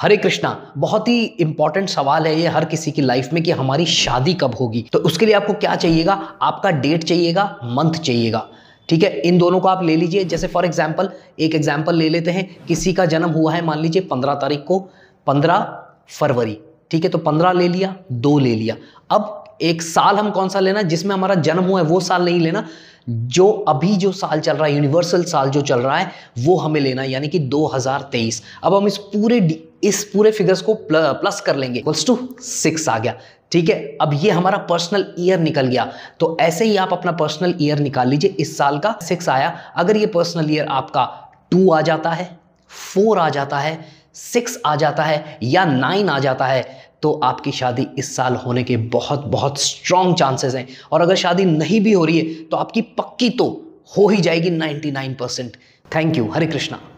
हरे कृष्णा बहुत ही इंपॉर्टेंट सवाल है ये हर किसी की लाइफ में कि हमारी शादी कब होगी तो उसके लिए आपको क्या चाहिएगा आपका डेट चाहिएगा मंथ चाहिएगा ठीक है इन दोनों को आप ले लीजिए जैसे फॉर एग्जाम्पल एक एग्जाम्पल ले लेते हैं किसी का जन्म हुआ है मान लीजिए पंद्रह तारीख को पंद्रह फरवरी ठीक है तो पंद्रह ले लिया दो ले लिया अब एक साल हम कौन सा लेना जिसमें हमारा जन्म हुआ है वो साल नहीं लेना जो अभी जो साल चल रहा है यूनिवर्सल साल जो चल रहा है वो हमें लेना यानी कि 2023 अब हम इस पूरे इस पूरे फिगर्स को प्लस कर लेंगे इक्वल्स टू सिक्स आ गया ठीक है अब ये हमारा पर्सनल ईयर निकल गया तो ऐसे ही आप अपना पर्सनल ईयर निकाल लीजिए इस साल का सिक्स आया अगर ये पर्सनल ईयर आपका टू आ जाता है फोर आ जाता है सिक्स आ जाता है या नाइन आ जाता है तो आपकी शादी इस साल होने के बहुत बहुत स्ट्रांग चांसेस हैं और अगर शादी नहीं भी हो रही है तो आपकी पक्की तो हो ही जाएगी 99 percent thank you Hare Krishna